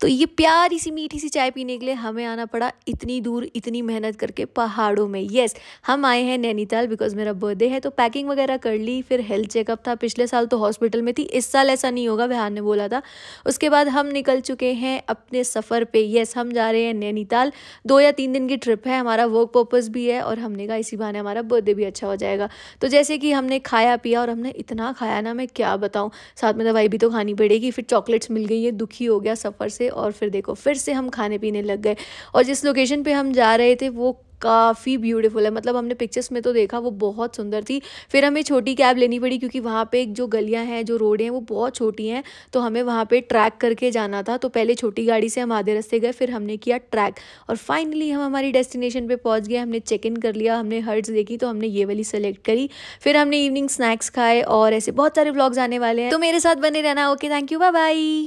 तो ये प्यारी सी मीठी सी चाय पीने के लिए हमें आना पड़ा इतनी दूर इतनी मेहनत करके पहाड़ों में येस हम आए हैं नैनीताल बिकॉज मेरा बर्थडे है तो पैकिंग वगैरह कर ली फिर हेल्थ चेकअप था पिछले साल तो हॉस्पिटल में थी इस साल ऐसा नहीं होगा विहान ने बोला था उसके बाद हम निकल चुके हैं अपने सफ़र पर येस हम जा रहे हैं नैनीताल दो या तीन दिन की ट्रिप है हमारा वर्क पर्पज़ भी है और हमने कहा इसी बहाने हमारा बर्थडे भी अच्छा हो जाएगा तो जैसे कि हमने खाया पिया और हमने इतना खाया ना मैं क्या बताऊँ साथ में दवाई भी तो खानी पड़ेगी फिर चॉकलेट्स मिल गई है दुखी हो गया सफ़र से और फिर देखो फिर से हम खाने पीने लग गए और जिस लोकेशन पे हम जा रहे थे वो काफ़ी ब्यूटीफुल है मतलब हमने पिक्चर्स में तो देखा वो बहुत सुंदर थी फिर हमें छोटी कैब लेनी पड़ी क्योंकि वहाँ पे जो गलियाँ हैं जो रोड हैं वो बहुत छोटी हैं तो हमें वहाँ पे ट्रैक करके जाना था तो पहले छोटी गाड़ी से हम आधे रास्ते गए फिर हमने किया ट्रैक और फाइनली हम हमारी डेस्टिनेशन पर पहुँच गए हमने चेक इन कर लिया हमने हर्ट्स देखी तो हमने ये वाली सेलेक्ट करी फिर हमने इवनिंग स्नैक्स खाए और ऐसे बहुत सारे ब्लॉग्स आने वाले हैं तो मेरे साथ बने रहना ओके थैंक यू बाय